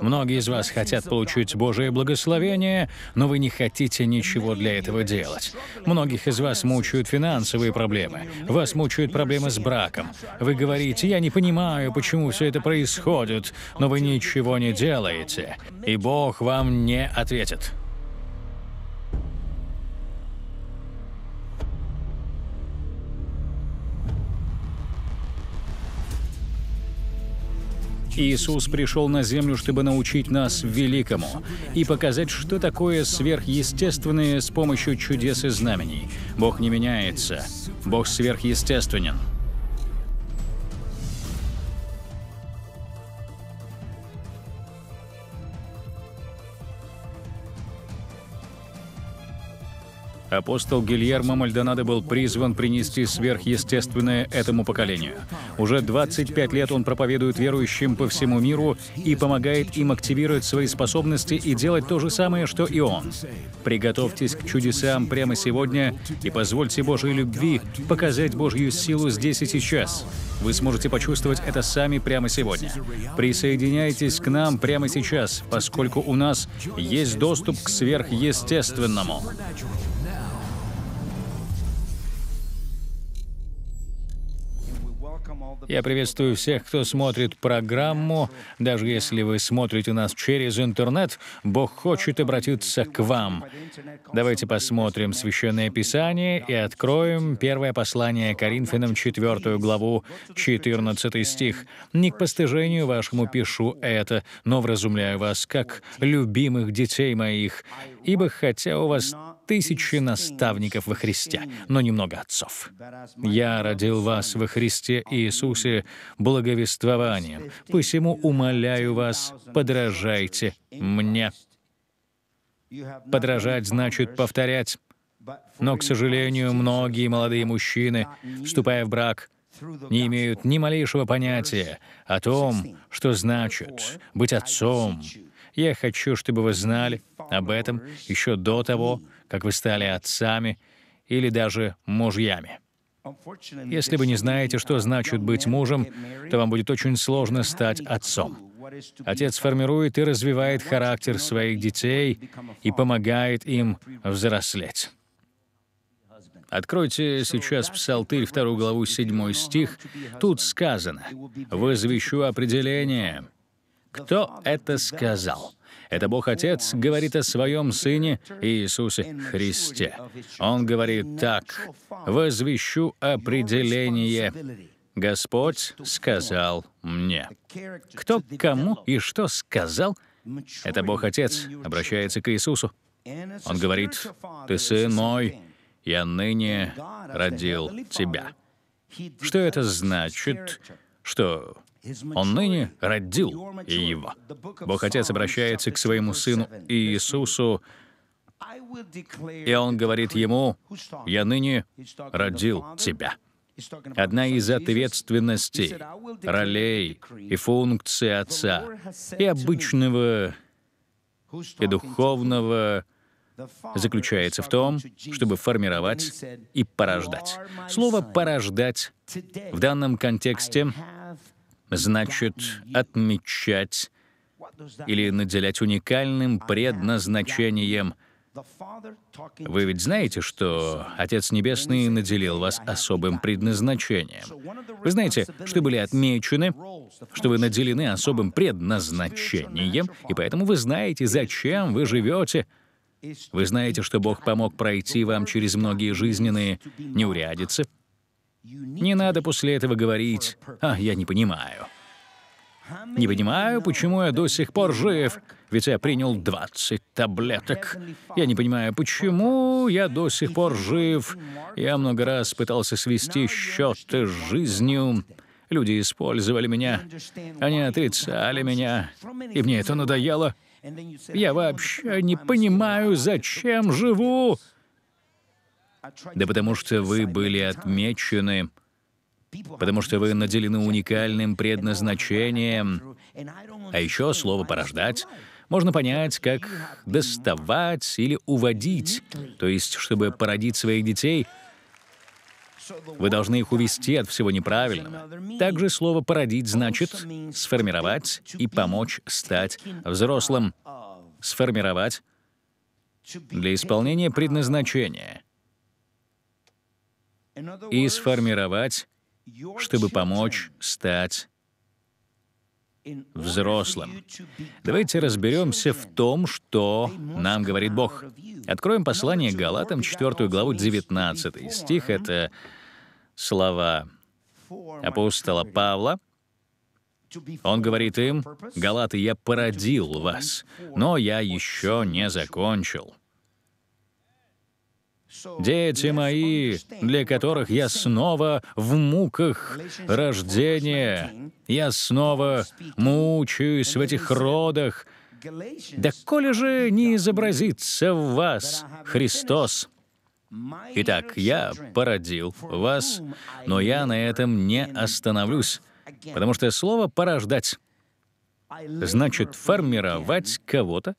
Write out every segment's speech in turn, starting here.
Многие из вас хотят получить Божие благословение, но вы не хотите ничего для этого делать. Многих из вас мучают финансовые проблемы, вас мучают проблемы с браком. Вы говорите, я не понимаю, почему все это происходит, но вы ничего не делаете, и Бог вам не ответит. Иисус пришел на землю, чтобы научить нас великому и показать, что такое сверхъестественное с помощью чудес и знамений. Бог не меняется. Бог сверхъестественен. Апостол Гильермо Мальдонадо был призван принести сверхъестественное этому поколению. Уже 25 лет он проповедует верующим по всему миру и помогает им активировать свои способности и делать то же самое, что и он. Приготовьтесь к чудесам прямо сегодня и позвольте Божьей любви показать Божью силу здесь и сейчас. Вы сможете почувствовать это сами прямо сегодня. Присоединяйтесь к нам прямо сейчас, поскольку у нас есть доступ к сверхъестественному. Я приветствую всех, кто смотрит программу. Даже если вы смотрите нас через интернет, Бог хочет обратиться к вам. Давайте посмотрим Священное Писание и откроем первое послание Коринфянам, 4 главу, 14 стих. «Не к постыжению вашему пишу это, но вразумляю вас, как любимых детей моих, ибо хотя у вас тысячи наставников во Христе, но немного отцов. Я родил вас во Христе Иисусе благовествованием, посему умоляю вас, подражайте мне. Подражать значит повторять. Но, к сожалению, многие молодые мужчины, вступая в брак, не имеют ни малейшего понятия о том, что значит быть отцом. Я хочу, чтобы вы знали об этом еще до того, как вы стали отцами или даже мужьями. Если вы не знаете, что значит быть мужем, то вам будет очень сложно стать отцом. Отец формирует и развивает характер своих детей и помогает им взрослеть. Откройте сейчас Псалтырь, вторую главу, седьмой стих. Тут сказано «Возвещу определение». Кто это сказал? Это Бог Отец говорит о Своем Сыне Иисусе Христе. Он говорит так, «Возвещу определение Господь сказал мне. Кто кому и что сказал, это Бог Отец обращается к Иисусу. Он говорит, «Ты сын мой, я ныне родил тебя». Что это значит? Что он ныне родил его. Бог Отец обращается к своему сыну Иисусу, и он говорит ему, «Я ныне родил тебя». Одна из ответственностей, ролей и функций отца, и обычного, и духовного, заключается в том, чтобы формировать и порождать. Слово «порождать» в данном контексте значит отмечать или наделять уникальным предназначением. Вы ведь знаете, что Отец Небесный наделил вас особым предназначением. Вы знаете, что были отмечены, что вы наделены особым предназначением, и поэтому вы знаете, зачем вы живете, вы знаете, что Бог помог пройти вам через многие жизненные неурядицы. Не надо после этого говорить «А, я не понимаю». Не понимаю, почему я до сих пор жив, ведь я принял 20 таблеток. Я не понимаю, почему я до сих пор жив. Я много раз пытался свести счеты с жизнью. Люди использовали меня, они отрицали меня, и мне это надоело. Я вообще не понимаю, зачем живу. Да потому что вы были отмечены, потому что вы наделены уникальным предназначением. А еще слово «порождать» можно понять как «доставать» или «уводить», то есть, чтобы породить своих детей — вы должны их увести от всего неправильного. Также слово «породить» значит «сформировать» и «помочь стать взрослым». «Сформировать» для исполнения предназначения — и сформировать, чтобы помочь стать взрослым. Давайте разберемся в том, что нам говорит Бог. Откроем послание Галатам, 4 главу, 19 стих. Это слова апостола Павла. Он говорит им, «Галаты, я породил вас, но я еще не закончил». Дети мои, для которых я снова в муках рождения, я снова мучаюсь в этих родах, да коли же не изобразится в вас Христос? Итак, я породил вас, но я на этом не остановлюсь, потому что слово «порождать» значит формировать кого-то,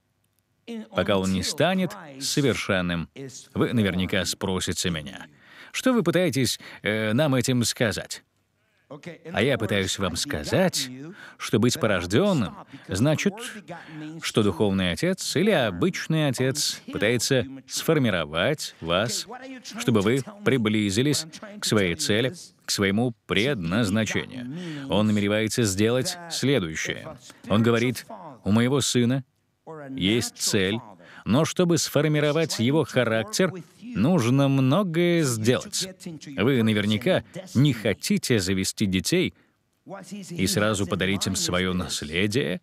пока он не станет совершенным. Вы наверняка спросите меня, что вы пытаетесь э, нам этим сказать? А я пытаюсь вам сказать, что быть порожденным значит, что духовный отец или обычный отец пытается сформировать вас, чтобы вы приблизились к своей цели, к своему предназначению. Он намеревается сделать следующее. Он говорит, у моего сына есть цель, но чтобы сформировать его характер, нужно многое сделать. Вы наверняка не хотите завести детей и сразу подарить им свое наследие,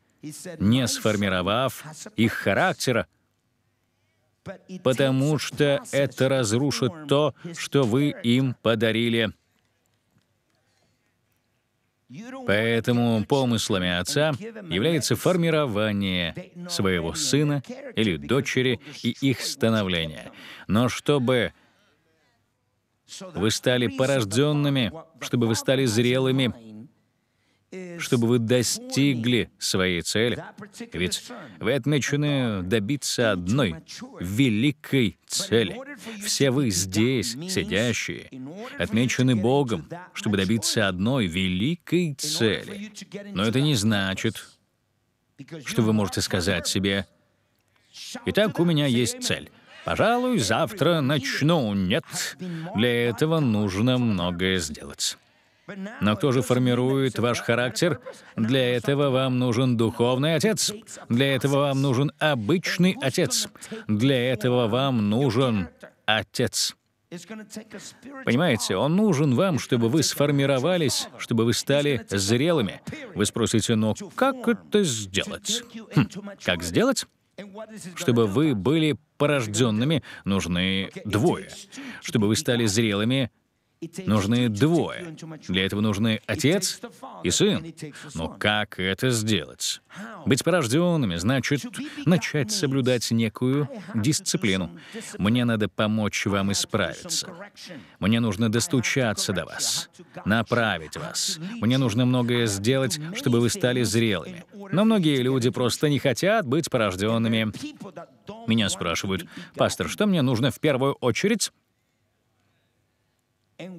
не сформировав их характера, потому что это разрушит то, что вы им подарили — Поэтому помыслами отца является формирование своего сына или дочери и их становление. Но чтобы вы стали порожденными, чтобы вы стали зрелыми чтобы вы достигли своей цели. Ведь вы отмечены добиться одной великой цели. Все вы здесь, сидящие, отмечены Богом, чтобы добиться одной великой цели. Но это не значит, что вы можете сказать себе, «Итак, у меня есть цель». Пожалуй, завтра начну. Нет, для этого нужно многое сделать. Но кто же формирует ваш характер? Для этого вам нужен духовный отец. Для этого вам нужен обычный отец. Для этого вам нужен отец. Понимаете, он нужен вам, чтобы вы сформировались, чтобы вы стали зрелыми. Вы спросите, но как это сделать? Хм, как сделать? Чтобы вы были порожденными, нужны двое. Чтобы вы стали зрелыми, Нужны двое. Для этого нужны отец и сын. Но как это сделать? Быть порожденными значит начать соблюдать некую дисциплину. Мне надо помочь вам исправиться. Мне нужно достучаться до вас, направить вас. Мне нужно многое сделать, чтобы вы стали зрелыми. Но многие люди просто не хотят быть порожденными. Меня спрашивают, «Пастор, что мне нужно в первую очередь?»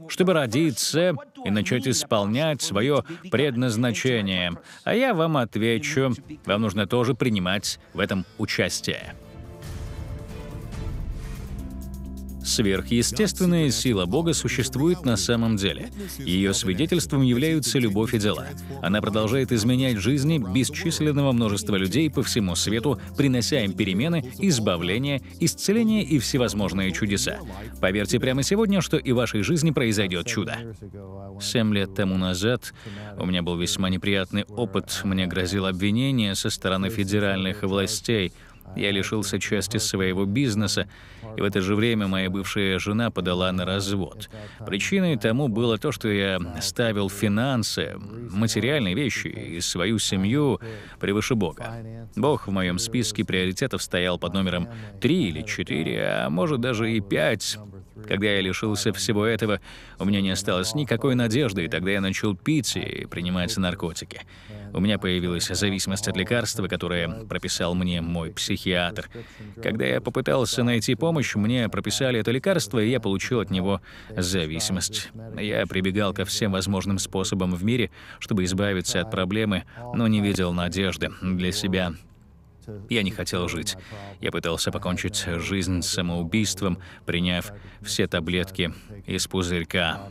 чтобы родиться и начать исполнять свое предназначение. А я вам отвечу, вам нужно тоже принимать в этом участие. Сверхъестественная сила Бога существует на самом деле. Ее свидетельством являются любовь и дела. Она продолжает изменять жизни бесчисленного множества людей по всему свету, принося им перемены, избавление, исцеление и всевозможные чудеса. Поверьте прямо сегодня, что и в вашей жизни произойдет чудо. Семь лет тому назад у меня был весьма неприятный опыт. Мне грозило обвинение со стороны федеральных властей — я лишился части своего бизнеса, и в это же время моя бывшая жена подала на развод. Причиной тому было то, что я ставил финансы, материальные вещи и свою семью превыше Бога. Бог в моем списке приоритетов стоял под номером три или четыре, а может даже и пять. Когда я лишился всего этого, у меня не осталось никакой надежды, и тогда я начал пить и принимать наркотики. У меня появилась зависимость от лекарства, которое прописал мне мой психиатр. Когда я попытался найти помощь, мне прописали это лекарство, и я получил от него зависимость. Я прибегал ко всем возможным способам в мире, чтобы избавиться от проблемы, но не видел надежды для себя я не хотел жить. Я пытался покончить жизнь самоубийством, приняв все таблетки из пузырька.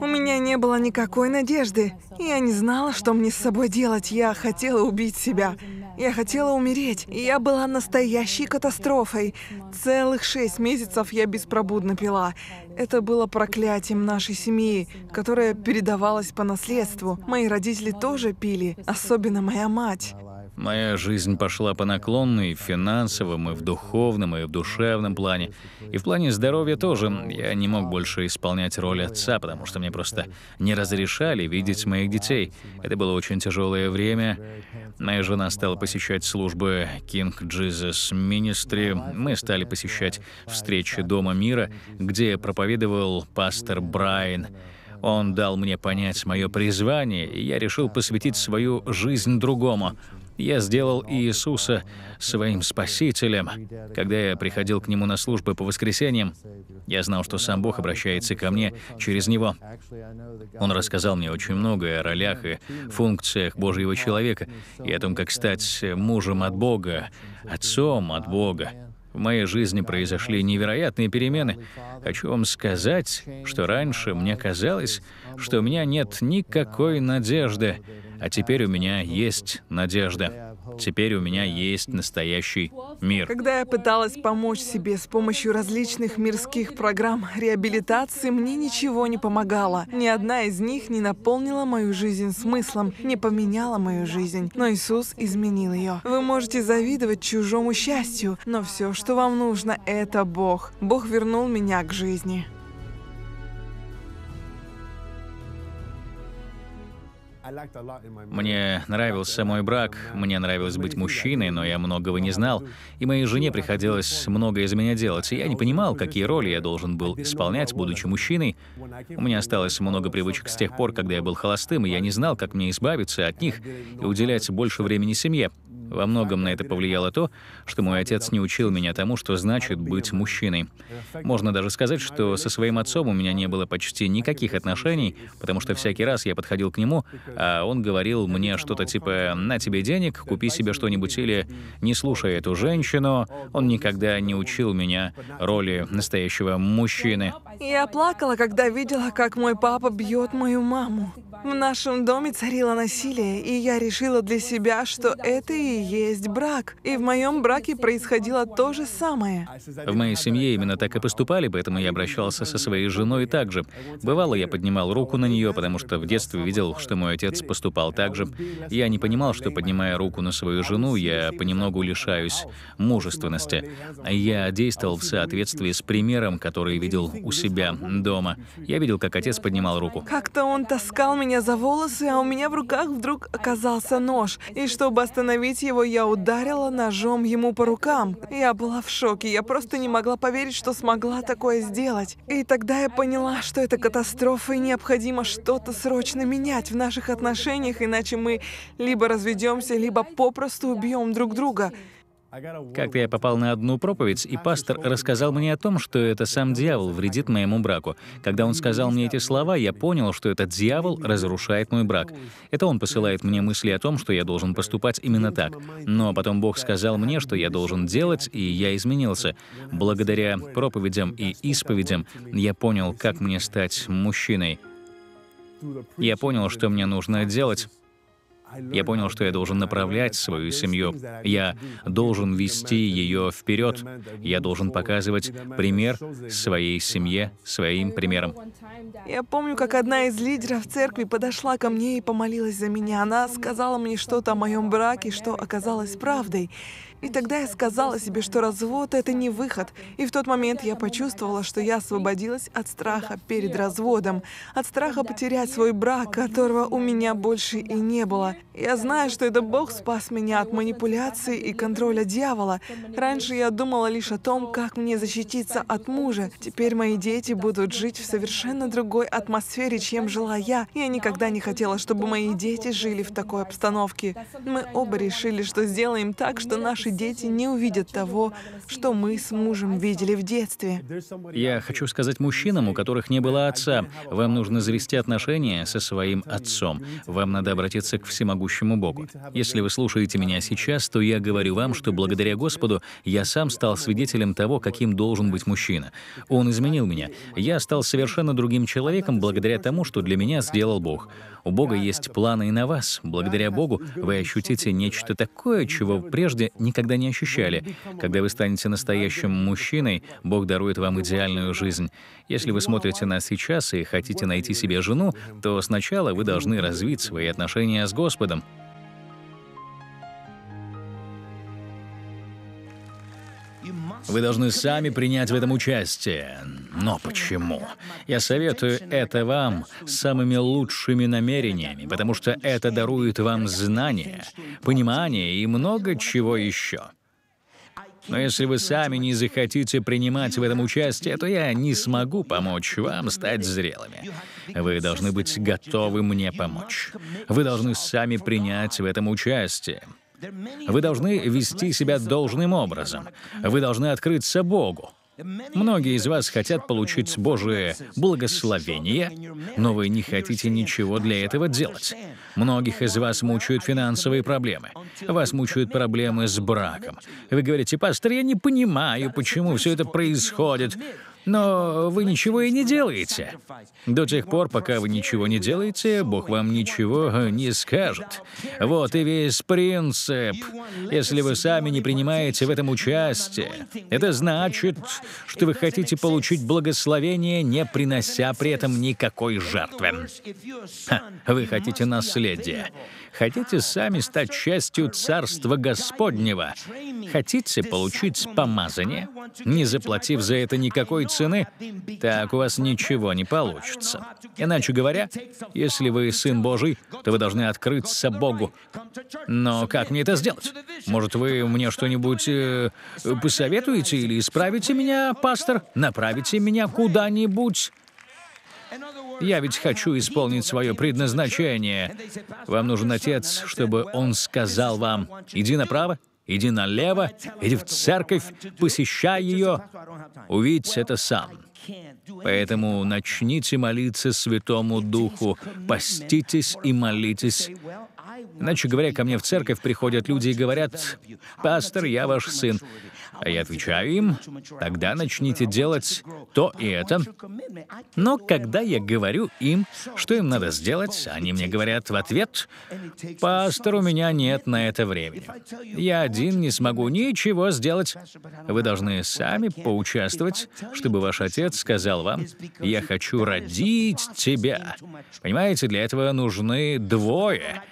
У меня не было никакой надежды. Я не знала, что мне с собой делать. Я хотела убить себя. Я хотела умереть. Я была настоящей катастрофой. Целых шесть месяцев я беспробудно пила. Это было проклятием нашей семьи, которое передавалось по наследству. Мои родители тоже пили, особенно моя мать. Моя жизнь пошла по наклонной и в финансовом, и в духовном, и в душевном плане. И в плане здоровья тоже. Я не мог больше исполнять роль отца, потому что мне просто не разрешали видеть моих детей. Это было очень тяжелое время. Моя жена стала посещать службы King Jesus Ministry. Мы стали посещать встречи Дома мира, где проповедовал пастор Брайан. Он дал мне понять мое призвание, и я решил посвятить свою жизнь другому. Я сделал Иисуса своим спасителем. Когда я приходил к Нему на службы по воскресеньям, я знал, что сам Бог обращается ко мне через Него. Он рассказал мне очень многое о ролях и функциях Божьего человека и о том, как стать мужем от Бога, отцом от Бога. В моей жизни произошли невероятные перемены. Хочу вам сказать, что раньше мне казалось, что у меня нет никакой надежды, а теперь у меня есть надежда. Теперь у меня есть настоящий мир. Когда я пыталась помочь себе с помощью различных мирских программ реабилитации, мне ничего не помогало. Ни одна из них не наполнила мою жизнь смыслом, не поменяла мою жизнь. Но Иисус изменил ее. Вы можете завидовать чужому счастью, но все, что вам нужно, это Бог. Бог вернул меня к жизни. Мне нравился мой брак, мне нравилось быть мужчиной, но я многого не знал, и моей жене приходилось много из меня делать, и я не понимал, какие роли я должен был исполнять, будучи мужчиной. У меня осталось много привычек с тех пор, когда я был холостым, и я не знал, как мне избавиться от них и уделять больше времени семье. Во многом на это повлияло то, что мой отец не учил меня тому, что значит быть мужчиной. Можно даже сказать, что со своим отцом у меня не было почти никаких отношений, потому что всякий раз я подходил к нему, а он говорил мне что-то типа «на тебе денег, купи себе что-нибудь» или «не слушай эту женщину». Он никогда не учил меня роли настоящего мужчины. Я плакала, когда видела, как мой папа бьет мою маму. В нашем доме царило насилие, и я решила для себя, что это и есть брак. И в моем браке происходило то же самое. В моей семье именно так и поступали, поэтому я обращался со своей женой также. Бывало, я поднимал руку на нее, потому что в детстве видел, что мой отец поступал так же. Я не понимал, что, поднимая руку на свою жену, я понемногу лишаюсь мужественности. Я действовал в соответствии с примером, который видел у себя дома. Я видел, как отец поднимал руку. Как-то он таскал меня за волосы, а у меня в руках вдруг оказался нож. И чтобы остановить остановить его, я ударила ножом ему по рукам. Я была в шоке, я просто не могла поверить, что смогла такое сделать. И тогда я поняла, что это катастрофа и необходимо что-то срочно менять в наших отношениях, иначе мы либо разведемся, либо попросту убьем друг друга. Как-то я попал на одну проповедь, и пастор рассказал мне о том, что это сам дьявол вредит моему браку. Когда он сказал мне эти слова, я понял, что этот дьявол разрушает мой брак. Это он посылает мне мысли о том, что я должен поступать именно так. Но потом Бог сказал мне, что я должен делать, и я изменился. Благодаря проповедям и исповедям я понял, как мне стать мужчиной. Я понял, что мне нужно делать. Я понял, что я должен направлять свою семью. Я должен вести ее вперед. Я должен показывать пример своей семье, своим примером. Я помню, как одна из лидеров церкви подошла ко мне и помолилась за меня. Она сказала мне что-то о моем браке, что оказалось правдой. И тогда я сказала себе, что развод — это не выход. И в тот момент я почувствовала, что я освободилась от страха перед разводом, от страха потерять свой брак, которого у меня больше и не было. Я знаю, что это Бог спас меня от манипуляций и контроля дьявола. Раньше я думала лишь о том, как мне защититься от мужа. Теперь мои дети будут жить в совершенно другой атмосфере, чем жила я. Я никогда не хотела, чтобы мои дети жили в такой обстановке. Мы оба решили, что сделаем так, что наши дети не увидят того, что мы с мужем видели в детстве. Я хочу сказать мужчинам, у которых не было отца, вам нужно завести отношения со своим отцом. Вам надо обратиться к всемогущему Богу. Если вы слушаете меня сейчас, то я говорю вам, что благодаря Господу я сам стал свидетелем того, каким должен быть мужчина. Он изменил меня. Я стал совершенно другим человеком благодаря тому, что для меня сделал Бог. У Бога есть планы и на вас. Благодаря Богу вы ощутите нечто такое, чего прежде никогда никогда не ощущали. Когда вы станете настоящим мужчиной, Бог дарует вам идеальную жизнь. Если вы смотрите нас сейчас и хотите найти себе жену, то сначала вы должны развить свои отношения с Господом. Вы должны сами принять в этом участие. Но почему? Я советую это вам с самыми лучшими намерениями, потому что это дарует вам знания, понимание и много чего еще. Но если вы сами не захотите принимать в этом участие, то я не смогу помочь вам стать зрелыми. Вы должны быть готовы мне помочь. Вы должны сами принять в этом участие. Вы должны вести себя должным образом. Вы должны открыться Богу. Многие из вас хотят получить Божие благословение, но вы не хотите ничего для этого делать. Многих из вас мучают финансовые проблемы. Вас мучают проблемы с браком. Вы говорите, пастор, я не понимаю, почему все это происходит. Но вы ничего и не делаете. До тех пор, пока вы ничего не делаете, Бог вам ничего не скажет. Вот и весь принцип. Если вы сами не принимаете в этом участие, это значит, что вы хотите получить благословение, не принося при этом никакой жертвы. Ха, вы хотите наследие. Хотите сами стать частью Царства Господнего? Хотите получить помазание, не заплатив за это никакой цены? Так у вас ничего не получится. Иначе говоря, если вы Сын Божий, то вы должны открыться Богу. Но как мне это сделать? Может, вы мне что-нибудь э, посоветуете или исправите меня, пастор? Направите меня куда-нибудь? Я ведь хочу исполнить свое предназначение. Вам нужен отец, чтобы он сказал вам, иди направо, иди налево, иди в церковь, посещай ее, увидь это сам. Поэтому начните молиться Святому Духу, поститесь и молитесь. Иначе говоря, ко мне в церковь приходят люди и говорят, «Пастор, я ваш сын, а я отвечаю им, тогда начните делать то и это. Но когда я говорю им, что им надо сделать, они мне говорят в ответ, «Пастор, у меня нет на это времени. Я один не смогу ничего сделать. Вы должны сами поучаствовать, чтобы ваш отец сказал вам, «Я хочу родить тебя». Понимаете, для этого нужны двое.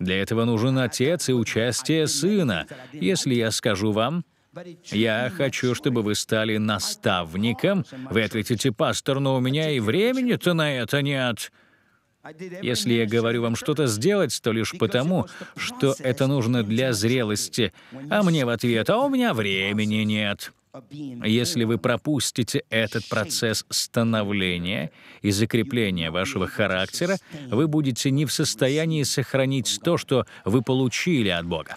Для этого нужен отец и участие сына. Если я скажу вам, я хочу, чтобы вы стали наставником. Вы ответите, пастор, но у меня и времени-то на это нет. Если я говорю вам что-то сделать, то лишь потому, что это нужно для зрелости. А мне в ответ, а у меня времени нет. Если вы пропустите этот процесс становления и закрепления вашего характера, вы будете не в состоянии сохранить то, что вы получили от Бога.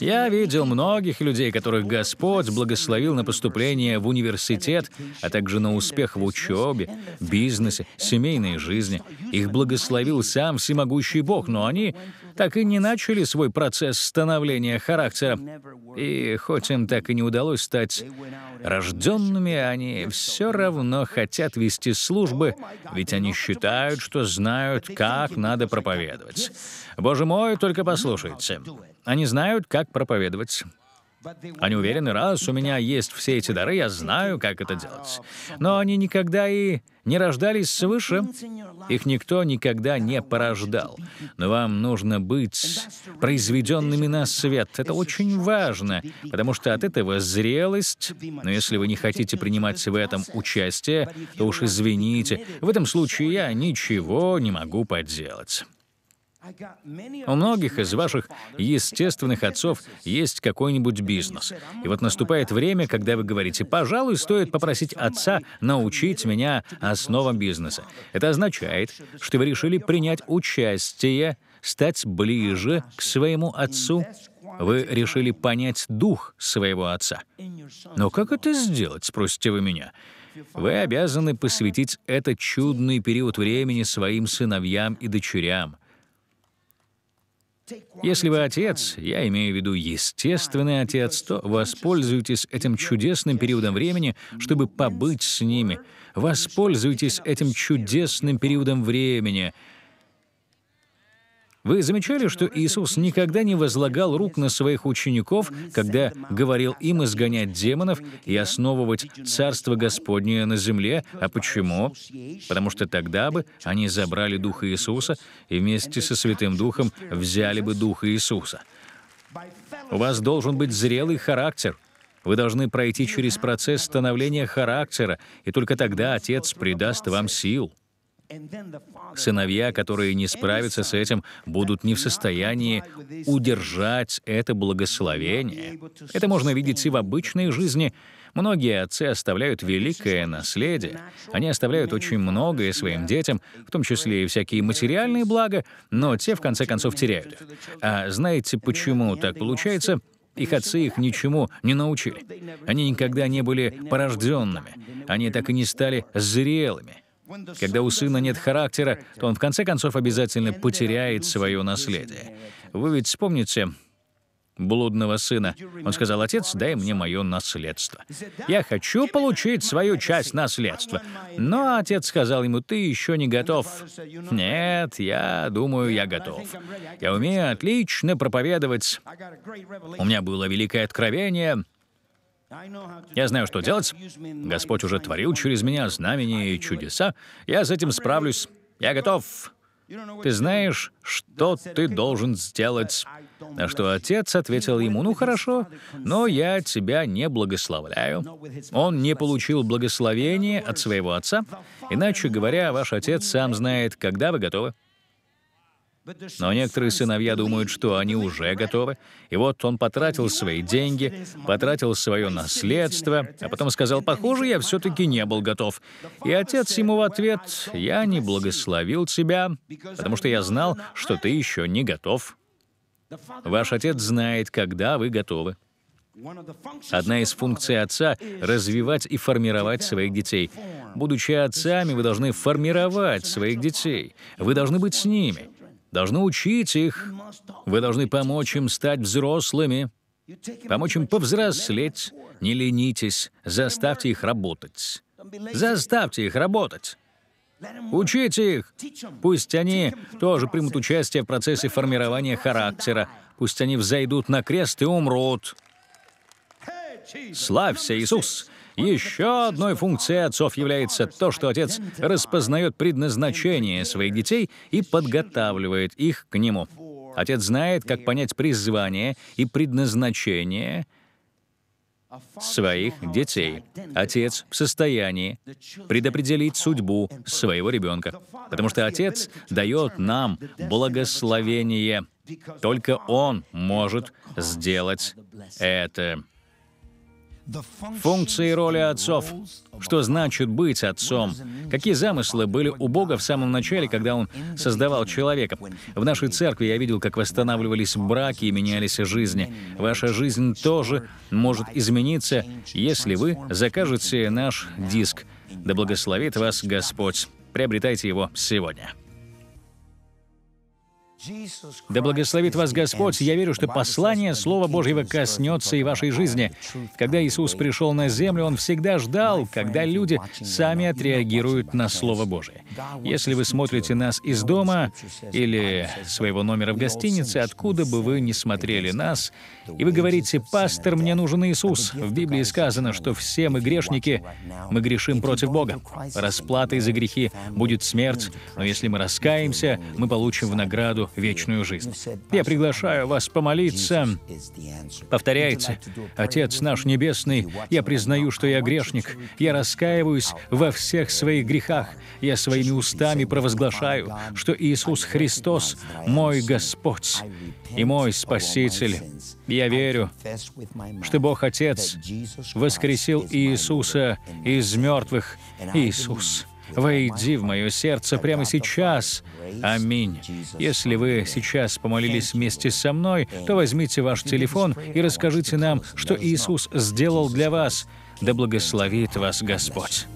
Я видел многих людей, которых Господь благословил на поступление в университет, а также на успех в учебе, бизнесе, семейной жизни. Их благословил сам всемогущий Бог, но они так и не начали свой процесс становления характера. И хоть им так и не удалось стать рожденными, они все равно хотят вести службы, ведь они считают, что знают, как надо проповедовать. Боже мой, только послушайте. Они знают, как проповедовать. Они уверены, раз у меня есть все эти дары, я знаю, как это делать. Но они никогда и не рождались свыше, их никто никогда не порождал. Но вам нужно быть произведенными на свет. Это очень важно, потому что от этого зрелость, но если вы не хотите принимать в этом участие, то уж извините, в этом случае я ничего не могу поделать. У многих из ваших естественных отцов есть какой-нибудь бизнес. И вот наступает время, когда вы говорите, пожалуй, стоит попросить отца научить меня основам бизнеса. Это означает, что вы решили принять участие, стать ближе к своему отцу. Вы решили понять дух своего отца. Но как это сделать, спросите вы меня? Вы обязаны посвятить этот чудный период времени своим сыновьям и дочерям. Если вы отец, я имею в виду естественный отец, то воспользуйтесь этим чудесным периодом времени, чтобы побыть с ними. Воспользуйтесь этим чудесным периодом времени — вы замечали, что Иисус никогда не возлагал рук на своих учеников, когда говорил им изгонять демонов и основывать Царство Господнее на земле? А почему? Потому что тогда бы они забрали Духа Иисуса и вместе со Святым Духом взяли бы Духа Иисуса. У вас должен быть зрелый характер. Вы должны пройти через процесс становления характера, и только тогда Отец придаст вам сил. Сыновья, которые не справятся с этим, будут не в состоянии удержать это благословение. Это можно видеть и в обычной жизни. Многие отцы оставляют великое наследие. Они оставляют очень многое своим детям, в том числе и всякие материальные блага, но те, в конце концов, теряют их. А знаете, почему так получается? Их отцы их ничему не научили. Они никогда не были порожденными. Они так и не стали зрелыми. Когда у сына нет характера, то он в конце концов обязательно потеряет свое наследие. Вы ведь вспомните, блудного сына. Он сказал, «Отец, дай мне мое наследство». «Я хочу получить свою часть наследства». Но отец сказал ему, «Ты еще не готов». «Нет, я думаю, я готов. Я умею отлично проповедовать. У меня было великое откровение. Я знаю, что делать. Господь уже творил через меня знамения и чудеса. Я с этим справлюсь. Я готов. Ты знаешь, что ты должен сделать. На что отец ответил ему, ну хорошо, но я тебя не благословляю. Он не получил благословения от своего отца. Иначе говоря, ваш отец сам знает, когда вы готовы. Но некоторые сыновья думают, что они уже готовы. И вот он потратил свои деньги, потратил свое наследство, а потом сказал, похоже, я все-таки не был готов. И отец ему в ответ, я не благословил тебя, потому что я знал, что ты еще не готов. Ваш отец знает, когда вы готовы. Одна из функций отца — развивать и формировать своих детей. Будучи отцами, вы должны формировать своих детей. Вы должны быть с ними должны учить их. Вы должны помочь им стать взрослыми, помочь им повзрослеть. Не ленитесь, заставьте их работать. Заставьте их работать. Учите их. Пусть они тоже примут участие в процессе формирования характера. Пусть они взойдут на крест и умрут. Славься, Иисус! Еще одной функцией отцов является то, что отец распознает предназначение своих детей и подготавливает их к нему. Отец знает, как понять призвание и предназначение своих детей. Отец в состоянии предопределить судьбу своего ребенка, потому что Отец дает нам благословение. Только Он может сделать это. Функции и роли отцов. Что значит быть отцом? Какие замыслы были у Бога в самом начале, когда Он создавал человека? В нашей церкви я видел, как восстанавливались браки и менялись жизни. Ваша жизнь тоже может измениться, если вы закажете наш диск. Да благословит вас Господь. Приобретайте его сегодня. Да благословит вас Господь, я верю, что послание Слова Божьего коснется и вашей жизни. Когда Иисус пришел на землю, Он всегда ждал, когда люди сами отреагируют на Слово Божие. Если вы смотрите нас из дома или своего номера в гостинице, откуда бы вы ни смотрели нас, и вы говорите, «Пастор, мне нужен Иисус», в Библии сказано, что все мы грешники, мы грешим против Бога. Расплатой за грехи будет смерть, но если мы раскаемся, мы получим в награду вечную жизнь. Я приглашаю вас помолиться. Повторяется: Отец наш Небесный, я признаю, что я грешник, я раскаиваюсь во всех своих грехах, я своими устами провозглашаю, что Иисус Христос — мой Господь и мой Спаситель. Я верю, что Бог Отец воскресил Иисуса из мертвых. Иисус Войди в мое сердце прямо сейчас. Аминь. Если вы сейчас помолились вместе со мной, то возьмите ваш телефон и расскажите нам, что Иисус сделал для вас. Да благословит вас Господь.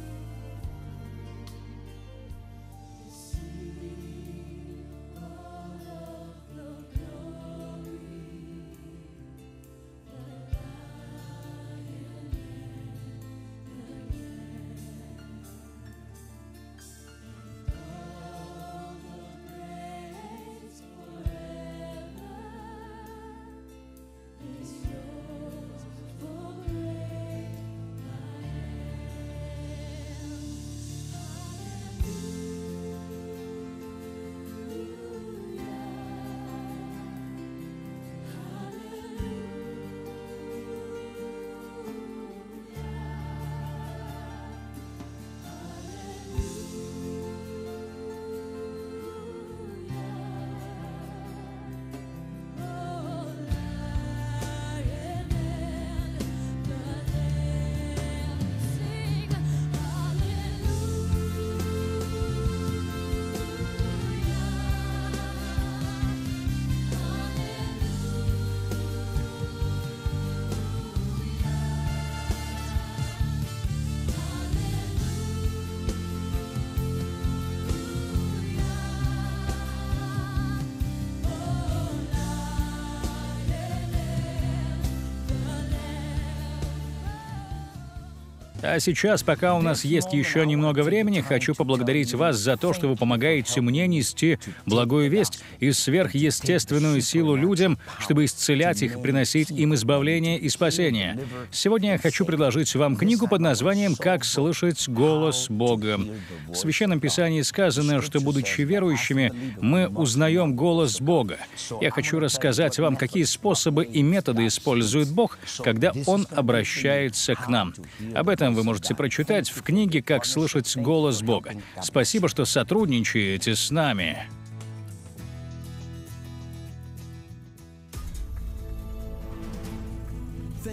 А сейчас, пока у нас есть еще немного времени, хочу поблагодарить вас за то, что вы помогаете мне нести благую весть и сверхъестественную силу людям, чтобы исцелять их, приносить им избавление и спасение. Сегодня я хочу предложить вам книгу под названием «Как слышать голос Бога». В Священном Писании сказано, что, будучи верующими, мы узнаем голос Бога. Я хочу рассказать вам, какие способы и методы использует Бог, когда Он обращается к нам. Об этом вы можете прочитать в книге «Как слышать голос Бога». Спасибо, что сотрудничаете с нами.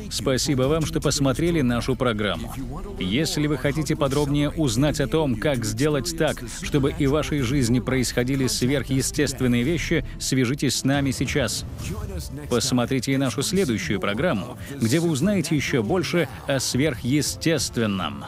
Спасибо вам, что посмотрели нашу программу. Если вы хотите подробнее узнать о том, как сделать так, чтобы и в вашей жизни происходили сверхъестественные вещи, свяжитесь с нами сейчас. Посмотрите и нашу следующую программу, где вы узнаете еще больше о сверхъестественном.